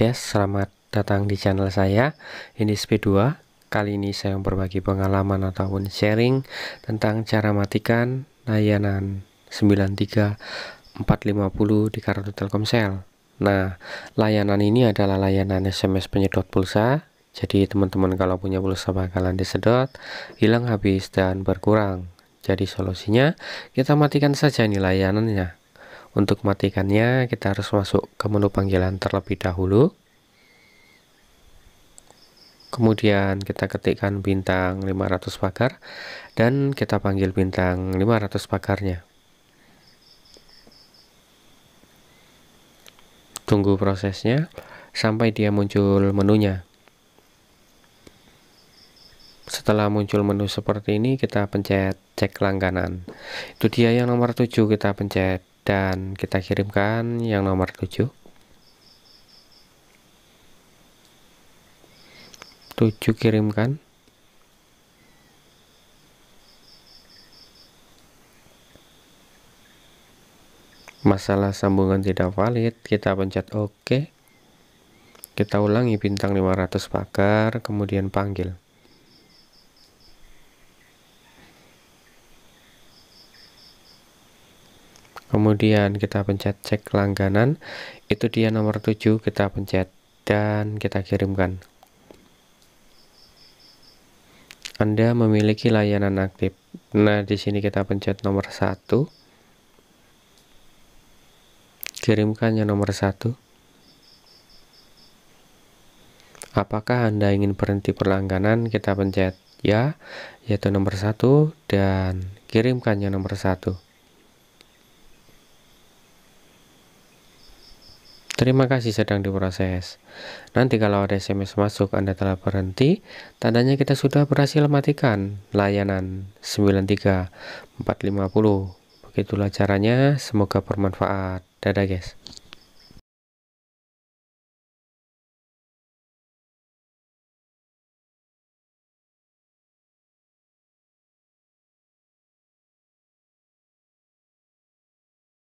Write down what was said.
guys, selamat datang di channel saya Ini SP2 Kali ini saya berbagi pengalaman ataupun sharing Tentang cara matikan layanan 93450 di kartu Telkomsel Nah, layanan ini adalah layanan SMS penyedot pulsa Jadi teman-teman kalau punya pulsa bakalan disedot Hilang habis dan berkurang jadi solusinya kita matikan saja nih layanannya untuk matikannya kita harus masuk ke menu panggilan terlebih dahulu. Kemudian kita ketikkan bintang 500 pagar dan kita panggil bintang 500 pagarnya. Tunggu prosesnya sampai dia muncul menunya. Setelah muncul menu seperti ini, kita pencet cek langganan. Itu dia yang nomor 7, kita pencet dan kita kirimkan yang nomor 7 7 kirimkan masalah sambungan tidak valid kita pencet OK kita ulangi bintang 500 pagar kemudian panggil kemudian kita pencet cek langganan itu dia nomor 7 kita pencet dan kita kirimkan Anda memiliki layanan aktif nah di sini kita pencet nomor 1 kirimkan yang nomor 1 apakah Anda ingin berhenti perlangganan, kita pencet ya, yaitu nomor 1 dan kirimkan kirimkannya nomor 1 Terima kasih sedang diproses. Nanti kalau ada SMS masuk Anda telah berhenti, tandanya kita sudah berhasil matikan layanan 93450. Begitulah caranya, semoga bermanfaat. Dadah guys.